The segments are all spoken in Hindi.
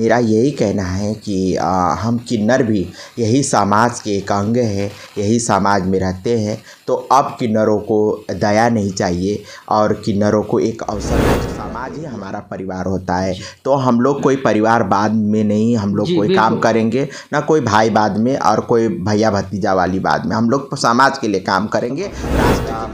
मेरा यही कहना है कि हम किन्नर भी यही समाज के एक अंग हैं यही समाज में रहते हैं तो अब किन्नरों को दया नहीं चाहिए और किन्नरों को एक अवसर समाज ही हमारा परिवार होता है तो हम लोग कोई परिवार बाद में नहीं हम लोग कोई काम करेंगे ना कोई भाई बाद में और कोई भैया भतीजा वाली बाद में हम लोग समाज के लिए काम करेंगे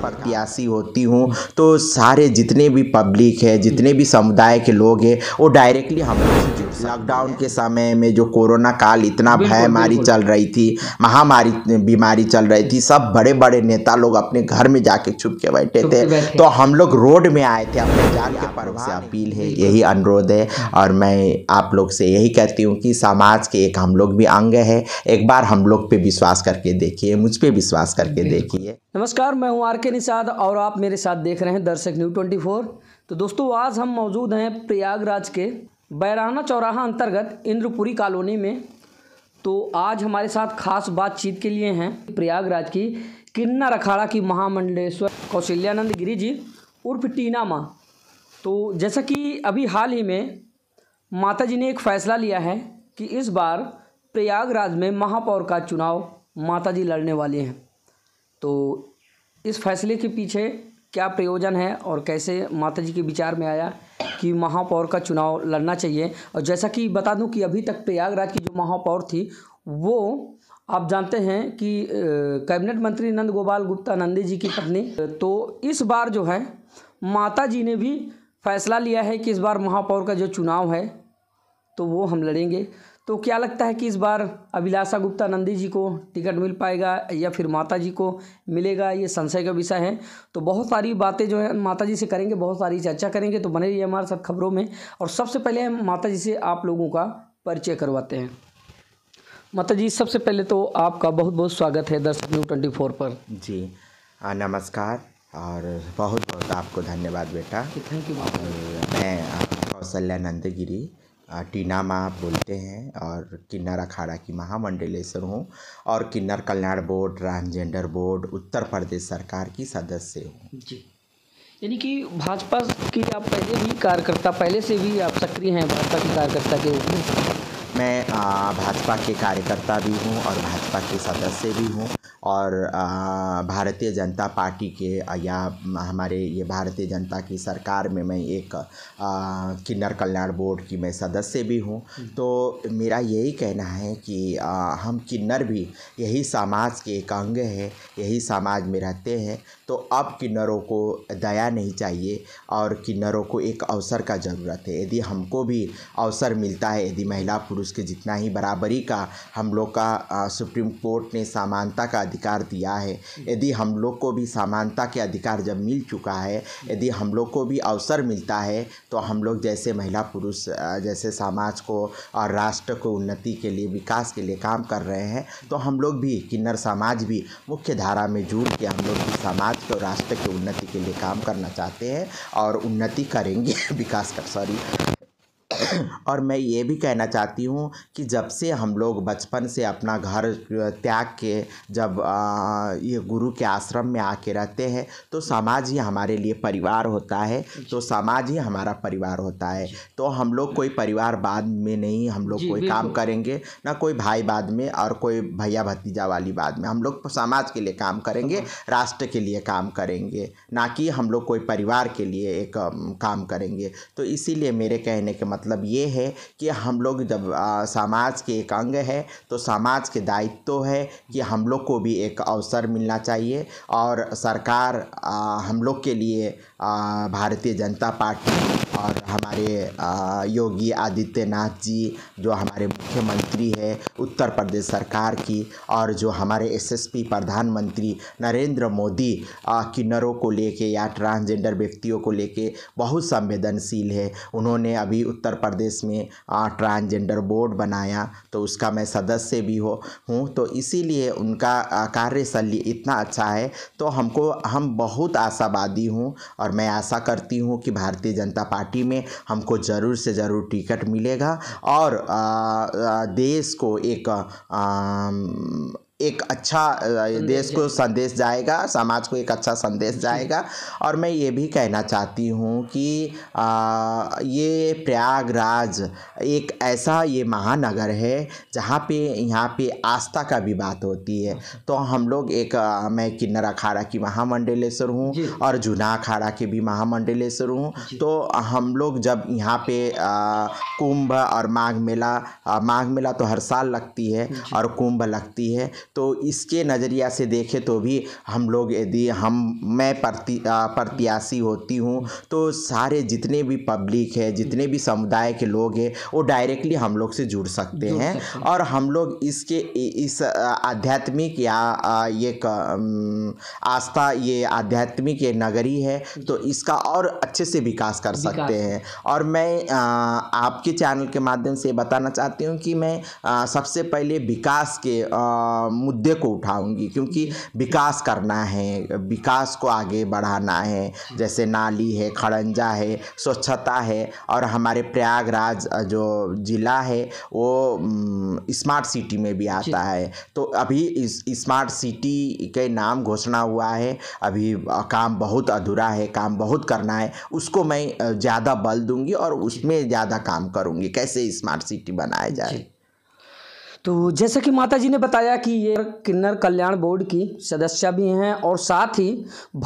प्रत्याशी होती हूँ तो सारे जितने भी पब्लिक है जितने भी समुदाय के लोग हैं वो डायरेक्टली हम लोग से जुड़ सकते लॉकडाउन के समय में जो कोरोना काल इतना भयमारी चल रही थी महामारी बीमारी चल रही थी सब बड़े बड़े नेता लोग अपने घर में जाके छुप के बैठे थे तो हम लोग रोड में आए थे अपने जान के परवाह अपील है यही अनुरोध है हाँ। और मैं आप लोग से यही कहती हूँ कि समाज के एक हम लोग भी अंग है एक बार हम लोग पे विश्वास करके देखिए मुझ पर विश्वास करके देखिए नमस्कार मैं हूँ आर के निषाद और आप मेरे साथ देख रहे हैं दर्शक न्यूज ट्वेंटी तो दोस्तों आज हम मौजूद हैं प्रयागराज के बैराना चौराहा अंतर्गत इंद्रपुरी कॉलोनी में तो आज हमारे साथ खास बातचीत के लिए हैं प्रयागराज की किन्ना रखाड़ा की महामंडलेश्वर कौशल्यानंद गिरी जी उर्फ टीना माँ तो जैसा कि अभी हाल ही में माता जी ने एक फैसला लिया है कि इस बार प्रयागराज में महापौर का चुनाव माता जी लड़ने वाले हैं तो इस फैसले के पीछे क्या प्रयोजन है और कैसे माता जी के विचार में आया कि महापौर का चुनाव लड़ना चाहिए और जैसा कि बता दूं कि अभी तक प्रयागराज की जो महापौर थी वो आप जानते हैं कि कैबिनेट मंत्री नंद गोपाल गुप्ता नंदी जी की पत्नी तो इस बार जो है माता जी ने भी फैसला लिया है कि इस बार महापौर का जो चुनाव है तो वो हम लड़ेंगे तो क्या लगता है कि इस बार अभिलाषा गुप्ता नंदी जी को टिकट मिल पाएगा या फिर माता जी को मिलेगा ये संशय का विषय है तो बहुत सारी बातें जो है माता जी से करेंगे बहुत सारी चर्चा करेंगे तो बने रहिए हमारे साथ खबरों में और सबसे पहले हम माता जी से आप लोगों का परिचय करवाते हैं माता जी सबसे पहले तो आपका बहुत बहुत स्वागत है दर्शक न्यू ट्वेंटी फोर पर जी नमस्कार और बहुत बहुत आपको धन्यवाद बेटा थैंक यू मैं कौशल्यानंद गिरी टीना माँ बोलते हैं और किन्नर अखाड़ा की महामंडलेश्वर हूँ और Kinnar Kalyan board transgender board Uttar Pradesh सरकार की सदस्य हूँ जी यानी कि भाजपा की आप पहले भी कार्यकर्ता पहले से भी आप सक्रिय हैं भाजपा के कार्यकर्ता के रूप में मैं भाजपा के कार्यकर्ता भी हूँ और भाजपा के सदस्य भी हूँ और भारतीय जनता पार्टी के या हमारे ये भारतीय जनता की सरकार में मैं एक किन्नर कल्याण बोर्ड की मैं सदस्य भी हूँ हम्म। तो मेरा यही कहना है कि हम किन्नर भी यही समाज के एक अंग है यही समाज में रहते हैं तो अब किन्नरों को दया नहीं चाहिए और किन्नरों को एक अवसर का ज़रूरत है यदि हमको भी अवसर मिलता है यदि महिला पुरुष के जितना ही बराबरी का हम लोग का सुप्रीम कोर्ट ने समानता का अधिकार दिया है यदि हम लोग को भी समानता के अधिकार जब मिल चुका है यदि हम लोग को भी अवसर मिलता है तो हम लोग जैसे महिला पुरुष जैसे समाज को और राष्ट्र को उन्नति के लिए विकास के लिए काम कर रहे हैं तो हम लोग भी किन्नर समाज भी मुख्य धारा में जुड़ के हम लोग भी समाज को राष्ट्र की उन्नति के लिए काम करना चाहते हैं और उन्नति करेंगे विकास कर सॉरी और मैं ये भी कहना चाहती हूँ कि जब से हम लोग बचपन से अपना घर त्याग के जब ये गुरु के आश्रम में आके रहते हैं तो समाज ही हमारे लिए परिवार होता है तो समाज ही हमारा परिवार होता है तो हम लोग कोई परिवार बाद में नहीं हम लोग कोई काम करेंगे ना कोई भाई बाद में और कोई भैया भतीजा वाली बाद में हम लोग समाज के लिए काम करेंगे हाँ, हाँ। राष्ट्र के लिए काम करेंगे ना कि हम लोग कोई परिवार के लिए एक काम करेंगे तो इसीलिए मेरे कहने के मतलब ये है कि हम लोग जब समाज के एक अंग है तो समाज के दायित्व तो है कि हम लोग को भी एक अवसर मिलना चाहिए और सरकार आ, हम लोग के लिए भारतीय जनता पार्टी और हमारे योगी आदित्यनाथ जी जो हमारे मुख्यमंत्री है उत्तर प्रदेश सरकार की और जो हमारे एसएसपी प्रधानमंत्री नरेंद्र मोदी किन्नरों को लेके या ट्रांसजेंडर व्यक्तियों को लेके बहुत संवेदनशील है उन्होंने अभी उत्तर प्रदेश में ट्रांसजेंडर बोर्ड बनाया तो उसका मैं सदस्य भी हो हूँ तो इसीलिए उनका कार्यशैली इतना अच्छा है तो हमको हम बहुत आशावादी हूँ और और मैं आशा करती हूँ कि भारतीय जनता पार्टी में हमको ज़रूर से ज़रूर टिकट मिलेगा और देश को एक एक अच्छा देश को संदेश जाएगा समाज को एक अच्छा संदेश जाएगा और मैं ये भी कहना चाहती हूँ कि आ, ये प्रयागराज एक ऐसा ये महानगर है जहाँ पे यहाँ पे आस्था का भी बात होती है तो हम लोग एक आ, मैं किन्नर अखाड़ा की महामंडलेश्वर हूँ और जूना अखाड़ा के भी महामंडलेश्वर हूँ तो हम लोग जब यहाँ पे कुंभ और माघ मेला माघ मेला तो हर साल लगती है और कुंभ लगती है तो इसके नज़रिया से देखें तो भी हम लोग यदि हम मैं प्रति प्रत्याशी होती हूँ तो सारे जितने भी पब्लिक है जितने भी समुदाय के लोग हैं वो डायरेक्टली हम लोग से जुड़ सकते हैं और हम लोग इसके इस आध्यात्मिक या ये आस्था ये आध्यात्मिक ये नगरी है तो इसका और अच्छे से विकास कर सकते हैं और मैं आपके चैनल के माध्यम से बताना चाहती हूँ कि मैं सबसे पहले विकास के मुद्दे को उठाऊंगी क्योंकि विकास करना है विकास को आगे बढ़ाना है जैसे नाली है खड़ंजा है स्वच्छता है और हमारे प्रयागराज जो ज़िला है वो स्मार्ट सिटी में भी आता है तो अभी इस स्मार्ट सिटी के नाम घोषणा हुआ है अभी काम बहुत अधूरा है काम बहुत करना है उसको मैं ज़्यादा बल दूंगी और उसमें ज़्यादा काम करूंगी कैसे स्मार्ट सिटी बनाया जाए तो जैसा कि माता जी ने बताया कि ये किन्नर कल्याण बोर्ड की सदस्य भी हैं और साथ ही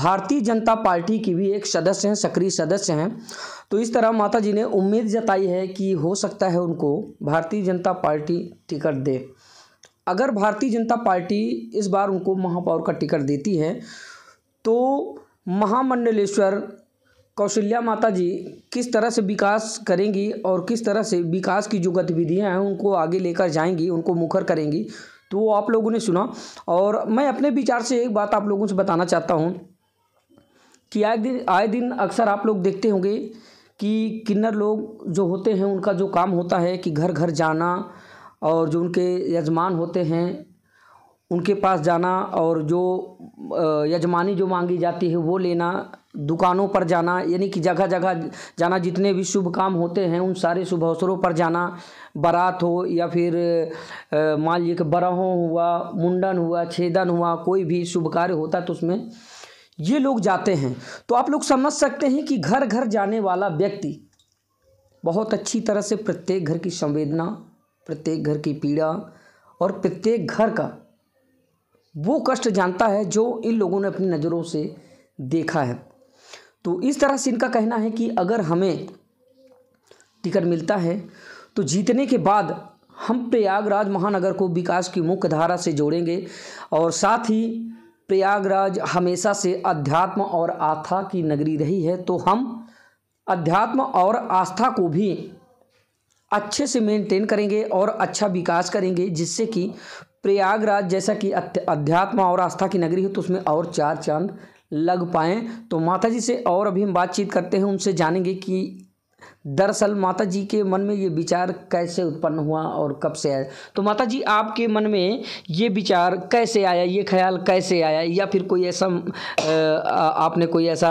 भारतीय जनता पार्टी की भी एक सदस्य हैं सक्रिय सदस्य हैं तो इस तरह माता जी ने उम्मीद जताई है कि हो सकता है उनको भारतीय जनता पार्टी टिकट दे अगर भारतीय जनता पार्टी इस बार उनको महापौर का टिकट देती है तो महामंडलेश्वर कौशल्या माता जी किस तरह से विकास करेंगी और किस तरह से विकास की जो गतिविधियाँ हैं उनको आगे लेकर जाएंगी उनको मुखर करेंगी तो वो आप लोगों ने सुना और मैं अपने विचार से एक बात आप लोगों से बताना चाहता हूँ कि आए दिन आए दिन अक्सर आप लोग देखते होंगे कि किन्नर लोग जो होते हैं उनका जो काम होता है कि घर घर जाना और जो उनके यजमान होते हैं उनके पास जाना और जो यजमानी जो मांगी जाती है वो लेना दुकानों पर जाना यानी कि जगह जगह जाना जितने भी शुभ काम होते हैं उन सारे शुभ अवसरों पर जाना बारात हो या फिर मान लीजिए कि बरहों हुआ मुंडन हुआ छेदन हुआ कोई भी शुभ कार्य होता है तो उसमें ये लोग जाते हैं तो आप लोग समझ सकते हैं कि घर घर जाने वाला व्यक्ति बहुत अच्छी तरह से प्रत्येक घर की संवेदना प्रत्येक घर की पीड़ा और प्रत्येक घर का वो कष्ट जानता है जो इन लोगों ने अपनी नज़रों से देखा है तो इस तरह से इनका कहना है कि अगर हमें टिकट मिलता है तो जीतने के बाद हम प्रयागराज महानगर को विकास की मुख्य धारा से जोड़ेंगे और साथ ही प्रयागराज हमेशा से अध्यात्म और आस्था की नगरी रही है तो हम अध्यात्म और आस्था को भी अच्छे से मेंटेन करेंगे और अच्छा विकास करेंगे जिससे कि प्रयागराज जैसा कि अध्यात्म और आस्था की नगरी है तो उसमें और चार चांद लग पाएँ तो माता जी से और अभी हम बातचीत करते हैं उनसे जानेंगे कि दरअसल माता जी के मन में ये विचार कैसे उत्पन्न हुआ और कब से आया तो माता जी आपके मन में ये विचार कैसे आया ये ख्याल कैसे आया या फिर कोई ऐसा आपने कोई ऐसा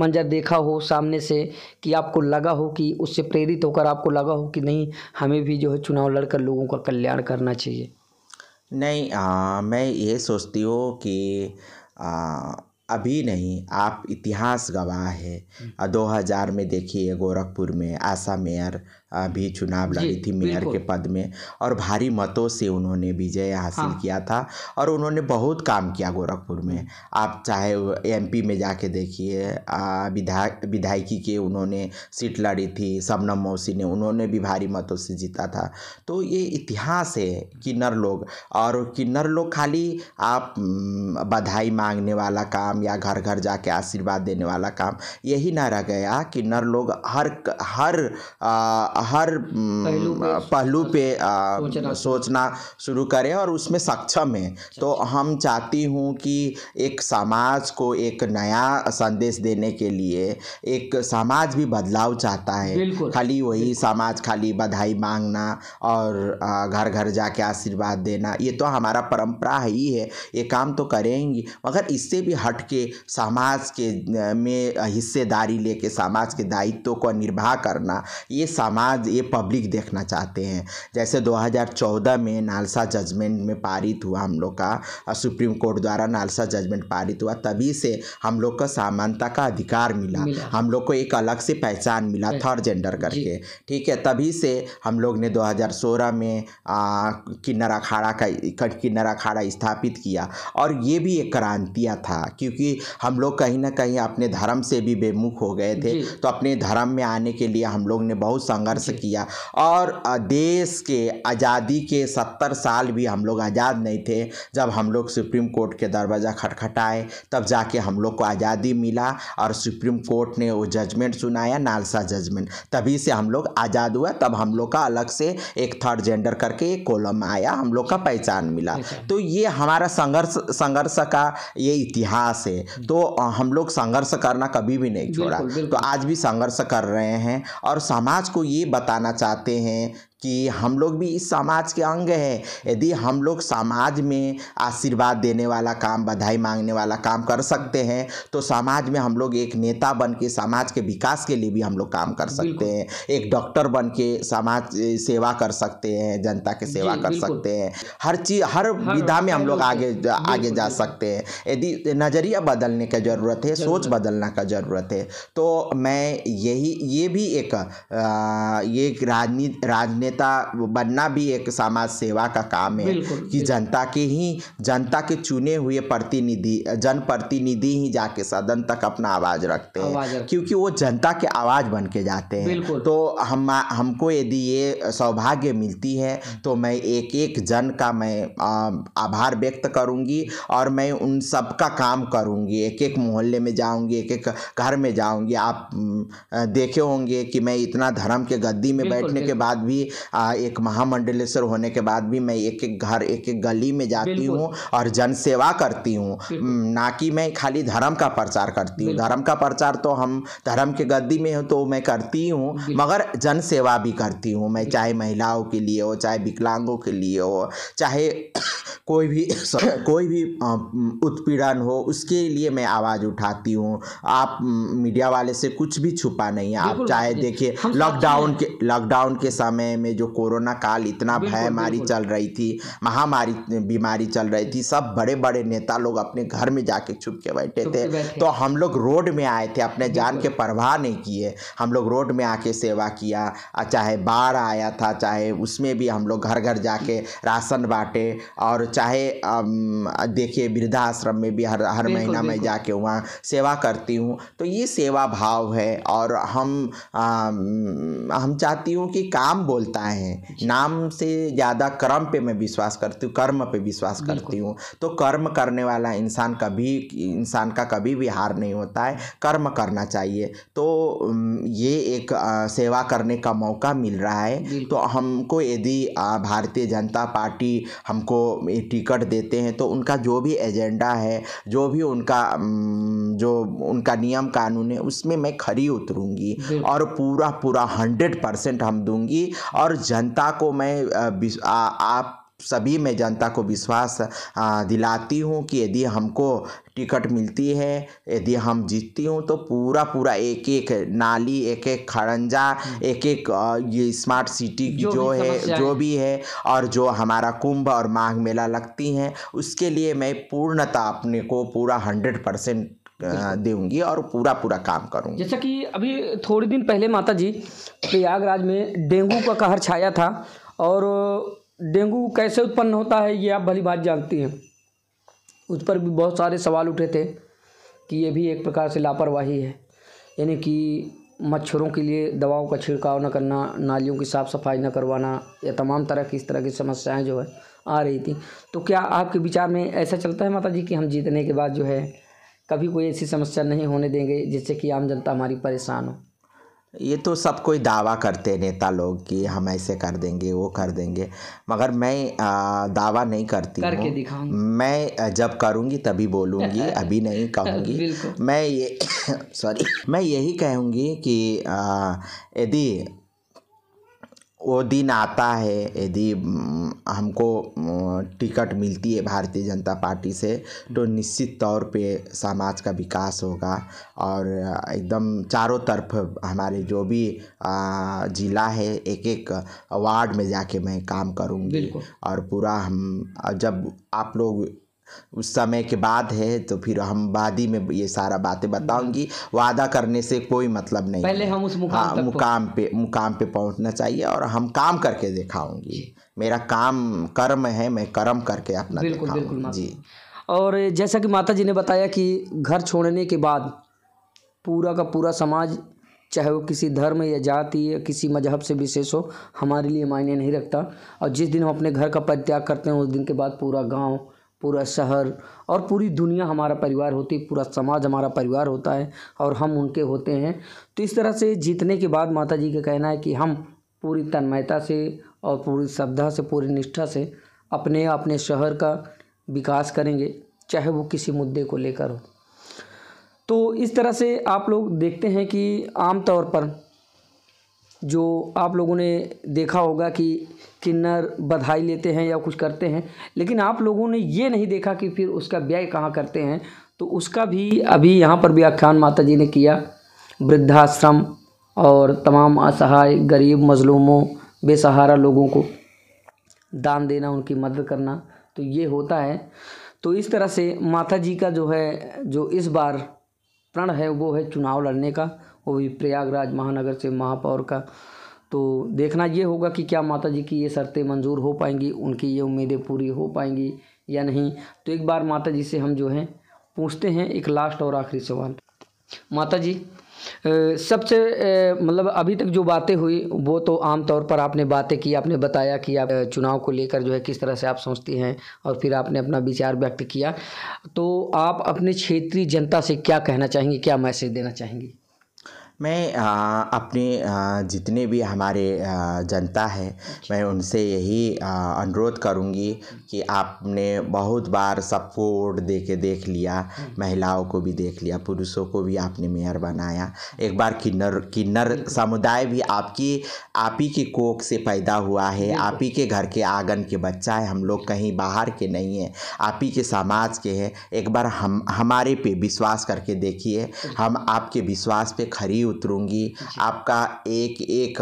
मंजर देखा हो सामने से कि आपको लगा हो कि उससे प्रेरित होकर आपको लगा हो कि नहीं हमें भी जो है चुनाव लड़कर लोगों का कल्याण करना चाहिए नहीं आ, मैं ये सोचती हूँ कि आ, अभी नहीं आप इतिहास गवाह है हम्म। दो हज़ार में देखिए गोरखपुर में आशा मेयर भी चुनाव लड़ी थी मेयर के पद में और भारी मतों से उन्होंने विजय हासिल हाँ। किया था और उन्होंने बहुत काम किया गोरखपुर में आप चाहे एमपी में जाके देखिए विधायक विधायकी के उन्होंने सीट लड़ी थी सबनम मौसी ने उन्होंने भी भारी मतों से जीता था तो ये इतिहास है किन्नर लोग और किन्नर लोग खाली आप बधाई मांगने वाला काम या घर घर जाके आशीर्वाद देने वाला काम यही ना रह गया किन्नर लोग हर हर आ, हर पहलू पे आ, सोचना शुरू करें और उसमें सक्षम है तो हम चाहती हूँ कि एक समाज को एक नया संदेश देने के लिए एक समाज भी बदलाव चाहता है खाली वही समाज खाली बधाई मांगना और घर घर जाके आशीर्वाद देना ये तो हमारा परंपरा ही है ये काम तो करेंगी मगर इससे भी हट के समाज के में हिस्सेदारी लेके समाज के दायित्व को निर्वाह करना ये समाज आज ये पब्लिक देखना चाहते हैं जैसे 2014 में नालसा जजमेंट में पारित हुआ हम लोग का सुप्रीम कोर्ट द्वारा नालसा जजमेंट पारित हुआ तभी से हम लोग को समानता का अधिकार मिला, मिला। हम लोग को एक अलग से पहचान मिला थर्ड जेंडर करके ठीक है तभी से हम लोग ने 2016 में किन्नर अखाड़ा का किन्नर अखाड़ा स्थापित किया और ये भी एक क्रांतियाँ था क्योंकि हम लोग कहीं ना कहीं अपने धर्म से भी बेमुख हो गए थे तो अपने धर्म में आने के लिए हम लोग ने बहुत संघर्ष संघर्ष किया और देश के आज़ादी के सत्तर साल भी हम लोग आज़ाद नहीं थे जब हम लोग सुप्रीम कोर्ट के दरवाज़ा खटखटाए तब जाके हम लोग को आज़ादी मिला और सुप्रीम कोर्ट ने वो जजमेंट सुनाया नालसा जजमेंट तभी से हम लोग आज़ाद हुआ तब हम लोग का अलग से एक थर्ड जेंडर करके एक कॉलम आया हम लोग का पहचान मिला तो ये हमारा संघर्ष संघर्ष का ये इतिहास है तो हम लोग संघर्ष करना कभी भी नहीं छोड़ा तो आज भी संघर्ष कर रहे हैं और समाज को ये बताना चाहते हैं कि हम लोग भी इस समाज के अंग हैं यदि हम लोग समाज में आशीर्वाद देने वाला काम बधाई मांगने वाला काम कर सकते हैं तो समाज में हम लोग एक नेता बन के समाज के विकास के लिए भी हम लोग काम कर सकते हैं एक डॉक्टर बन के समाज सेवा कर सकते हैं जनता के सेवा कर सकते हैं हर चीज हर विधा में हम लोग आगे जा, आगे जा सकते हैं यदि नज़रिया बदलने का ज़रूरत है सोच बदलना का ज़रूरत है तो मैं यही ये भी एक ये राजनीति राजनीति नेता बनना भी एक समाज सेवा का काम है कि जनता के ही जनता के चुने हुए प्रतिनिधि जनप्रतिनिधि ही जाके सदन तक अपना आवाज रखते हैं क्योंकि वो जनता के आवाज बन के जाते हैं तो हम हमको यदि ये सौभाग्य मिलती है तो मैं एक एक जन का मैं आभार व्यक्त करूंगी और मैं उन सब का काम करूंगी एक एक मोहल्ले में जाऊंगी एक एक घर में जाऊंगी आप देखे होंगे कि मैं इतना धर्म के गद्दी में बैठने के बाद भी आ, एक महामंडलेश्वर होने के बाद भी मैं एक एक घर एक एक गली में जाती हूँ और जनसेवा करती हूँ ना कि मैं खाली धर्म का प्रचार करती हूँ धर्म का प्रचार तो हम धर्म के गद्दी में हूँ तो मैं करती हूँ मगर जनसेवा भी करती हूँ मैं चाहे महिलाओं के लिए हो चाहे विकलांगों के लिए हो चाहे कोई भी कोई भी उत्पीड़न हो उसके लिए मैं आवाज़ उठाती हूँ आप मीडिया वाले से कुछ भी छुपा नहीं है आप चाहे देखिए लॉकडाउन के लॉकडाउन के समय में जो कोरोना काल इतना मारी चल रही थी महामारी बीमारी चल रही थी सब बड़े बड़े नेता लोग अपने घर में जाके छुप के बैठे थे तो हम लोग रोड में आए थे अपने जान के परवाह नहीं किए हम लोग रोड में आके सेवा किया चाहे बाढ़ आया था चाहे उसमें भी हम लोग घर घर जाके राशन बांटे और चाहे देखिए वृद्धाश्रम में भी हर हर महीना में जाके वहाँ सेवा करती हूँ तो ये सेवा भाव है और हम आ, हम चाहती हूँ कि काम बोलते होता है नाम से ज़्यादा कर्म पे मैं विश्वास करती हूँ कर्म पे विश्वास करती हूँ तो कर्म करने वाला इंसान कभी इंसान का कभी भी हार नहीं होता है कर्म करना चाहिए तो ये एक सेवा करने का मौका मिल रहा है तो हमको यदि भारतीय जनता पार्टी हमको टिकट देते हैं तो उनका जो भी एजेंडा है जो भी उनका जो उनका नियम कानून है उसमें मैं खरी उतरूँगी और पूरा पूरा हंड्रेड परसेंट हम दूंगी और और जनता को मैं आ, आप सभी में जनता को विश्वास दिलाती हूँ कि यदि हमको टिकट मिलती है यदि हम जीतती हूँ तो पूरा पूरा एक एक नाली एक एक खड़ंजा हम्म। एक एक ये स्मार्ट सिटी जो, जो है जो भी है और जो हमारा कुंभ और माघ मेला लगती हैं उसके लिए मैं पूर्णता अपने को पूरा हंड्रेड परसेंट दूंगी और पूरा पूरा काम करूंगी जैसा कि अभी थोड़े दिन पहले माता जी प्रयागराज में डेंगू का कहर छाया था और डेंगू कैसे उत्पन्न होता है ये आप भली बात जानती हैं उस पर भी बहुत सारे सवाल उठे थे कि ये भी एक प्रकार से लापरवाही है यानी कि मच्छरों के लिए दवाओं का छिड़काव न करना नालियों की साफ़ सफाई न करवाना या तमाम तरह की इस तरह की समस्याएं जो है आ रही थी तो क्या आपके विचार में ऐसा चलता है माता जी कि हम जीतने के बाद जो है कभी कोई ऐसी समस्या नहीं होने देंगे जिससे कि आम जनता हमारी परेशान हो ये तो सब कोई दावा करते हैं नेता लोग कि हम ऐसे कर देंगे वो कर देंगे मगर मैं आ, दावा नहीं करती करके मैं जब करूँगी तभी बोलूँगी अभी नहीं कहूँगी मैं ये सॉरी मैं यही कहूँगी कि यदि वो दिन आता है यदि हम्म, हमको टिकट मिलती है भारतीय जनता पार्टी से तो निश्चित तौर पे समाज का विकास होगा और एकदम चारों तरफ हमारे जो भी ज़िला है एक एक वार्ड में जाके मैं काम करूँगी और पूरा हम जब आप लोग उस समय के बाद है तो फिर हम बाद में ये सारा बातें बताऊंगी वादा करने से कोई मतलब नहीं पहले हम उस मुकाम हाँ, मुकाम पे मुकाम पे पहुंचना चाहिए और हम काम करके दिखाऊंगी मेरा काम कर्म है मैं कर्म करके अपना बिल्कुल बिल्कुल जी और जैसा कि माता जी ने बताया कि घर छोड़ने के बाद पूरा का पूरा समाज चाहे वो किसी धर्म या जाति या किसी मजहब से विशेष हो हमारे लिए मायने नहीं रखता और जिस दिन हम अपने घर का परित्याग करते हैं उस दिन के बाद पूरा गांव पूरा शहर और पूरी दुनिया हमारा परिवार होती है पूरा समाज हमारा परिवार होता है और हम उनके होते हैं तो इस तरह से जीतने के बाद माता जी का कहना है कि हम पूरी तन्मयता से और पूरी श्रद्धा से पूरी निष्ठा से अपने अपने शहर का विकास करेंगे चाहे वो किसी मुद्दे को लेकर हो तो इस तरह से आप लोग देखते हैं कि आमतौर पर जो आप लोगों ने देखा होगा कि किन्नर बधाई लेते हैं या कुछ करते हैं लेकिन आप लोगों ने ये नहीं देखा कि फिर उसका व्यय कहाँ करते हैं तो उसका भी अभी यहाँ पर व्याख्यान माता जी ने किया वृद्धाश्रम और तमाम असहाय गरीब मजलूमों बेसहारा लोगों को दान देना उनकी मदद करना तो ये होता है तो इस तरह से माता जी का जो है जो इस बार प्रण है वो है चुनाव लड़ने का वो भी प्रयागराज महानगर से महापौर का तो देखना ये होगा कि क्या माता जी की ये शर्तें मंजूर हो पाएंगी उनकी ये उम्मीदें पूरी हो पाएंगी या नहीं तो एक बार माता जी से हम जो हैं पूछते हैं एक लास्ट और आखिरी सवाल माता जी सबसे मतलब अभी तक जो बातें हुई वो तो आम तौर पर आपने बातें की आपने बताया कि आप चुनाव को लेकर जो है किस तरह से आप सोचती हैं और फिर आपने अपना विचार व्यक्त किया तो आप अपने क्षेत्रीय जनता से क्या कहना चाहेंगी क्या मैसेज देना चाहेंगी मैं अपने जितने भी हमारे जनता है मैं उनसे यही अनुरोध करूँगी कि आपने बहुत बार सपोर्ट दे के देख लिया महिलाओं को भी देख लिया पुरुषों को भी आपने मेयर बनाया एक बार किन्नर किन्नर समुदाय भी आपकी आप ही की कोख से पैदा हुआ है आप ही के घर के आंगन के बच्चा है हम लोग कहीं बाहर के नहीं हैं आप ही के समाज के हैं एक बार हम हमारे पे विश्वास करके देखिए हम आपके विश्वास पे खरी गली उतरूंगी आपका एक एक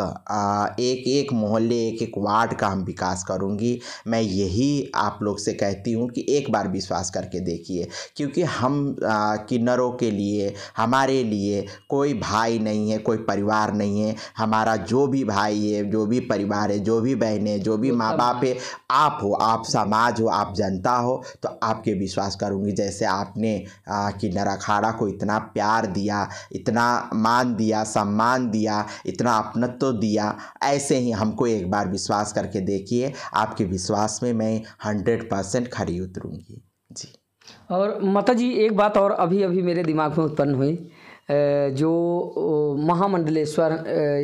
एक एक मोहल्ले एक एक वार्ड का हम विकास करूंगी मैं यही आप लोग से कहती हूं कि एक बार विश्वास करके देखिए क्योंकि हम किन्नरों के लिए हमारे लिए कोई भाई नहीं है कोई परिवार नहीं है हमारा जो भी भाई है जो भी परिवार है जो भी बहन है जो भी माँ बाप है आप हो आप समाज हो आप जनता हो तो आपके विश्वास करूँगी जैसे आपने किन्नर अखाड़ा को इतना प्यार दिया इतना मान दिया सम्मान दिया इतना अपनत्व तो दिया ऐसे ही हमको एक बार विश्वास करके देखिए आपके विश्वास में मैं हंड्रेड परसेंट खरी उतरूँगी जी और माता जी एक बात और अभी अभी मेरे दिमाग में उत्पन्न हुई जो महामंडलेश्वर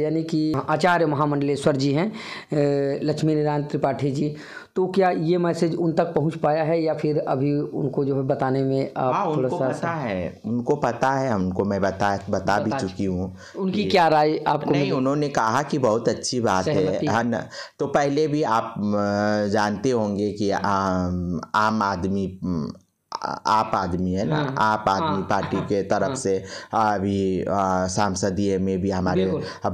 यानी कि आचार्य महामंडलेश्वर जी हैं लक्ष्मी नारायण त्रिपाठी जी तो क्या ये मैसेज उन तक पहुंच पाया है या फिर अभी उनको जो है बताने में आप हाँ, थोड़ा सा पता है उनको पता है उनको मैं बता बता भी चुकी हूँ उनकी क्या राय आपको नहीं उन्होंने कहा कि बहुत अच्छी बात है हाँ न, तो पहले भी आप जानते होंगे कि आ, आम आदमी आप आदमी है ना हम्म। आप आदमी हाँ, पार्टी हाँ, के तरफ हाँ। से अभी सांसदीय में भी हमारे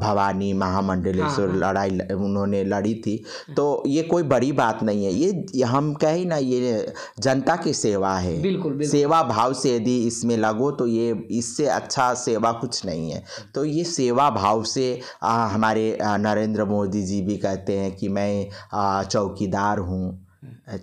भवानी महामंडलेश्वर लड़ाई उन्होंने लड़ी थी हम्म। तो ये कोई बड़ी बात नहीं है ये हम कहें ना ये जनता की सेवा है बिल्कुल, बिल्कुल। सेवा भाव से यदि इसमें लगो तो ये इससे अच्छा सेवा कुछ नहीं है हम्म। तो ये सेवा भाव से हमारे नरेंद्र मोदी जी भी कहते हैं कि मैं चौकीदार हूँ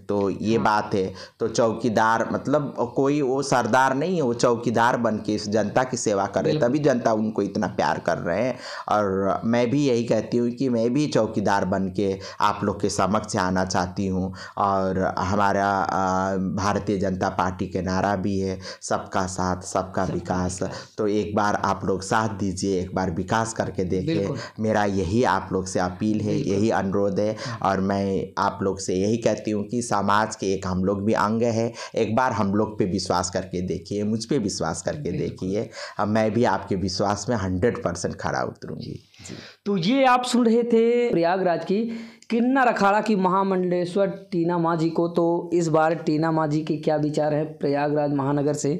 तो ये हाँ। बात है तो चौकीदार मतलब कोई वो सरदार नहीं है वो चौकीदार बन के इस जनता की सेवा कर रहे तभी जनता उनको इतना प्यार कर रहे हैं और मैं भी यही कहती हूँ कि मैं भी चौकीदार बन के आप लोग के समक्ष आना चाहती हूँ और हमारा भारतीय जनता पार्टी के नारा भी है सबका साथ सबका विकास तो एक बार आप लोग साथ दीजिए एक बार विकास करके देखिए मेरा यही आप लोग से अपील है यही अनुरोध है हाँ। और मैं आप लोग से यही कहती क्योंकि समाज के एक हम लोग भी अंग है एक बार हम लोग पे विश्वास करके देखिए मुझ पर विश्वास करके देखिए मैं भी आपके विश्वास में हंड्रेड परसेंट खड़ा उतरूँगी तो ये आप सुन रहे थे प्रयागराज की किन्नर अखाड़ा की महामंडलेश्वर टीना माँ जी को तो इस बार टीना माँ जी के क्या विचार हैं प्रयागराज महानगर से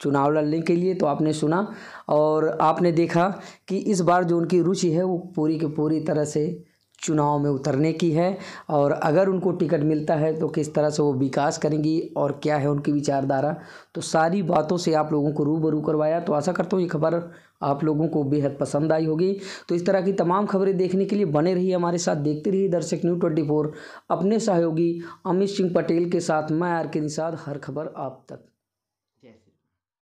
चुनाव लड़ने के लिए तो आपने सुना और आपने देखा कि इस बार जो उनकी रुचि है वो पूरी की पूरी तरह से चुनाव में उतरने की है और अगर उनको टिकट मिलता है तो किस तरह से वो विकास करेंगी और क्या है उनकी विचारधारा तो सारी बातों से आप लोगों को रूबरू करवाया तो आशा करता हूँ ये खबर आप लोगों को बेहद पसंद आई होगी तो इस तरह की तमाम खबरें देखने के लिए बने रहिए हमारे साथ देखते रहिए दर्शक न्यूज ट्वेंटी अपने सहयोगी अमित सिंह पटेल के साथ मैं आर के निषाद हर खबर आप तक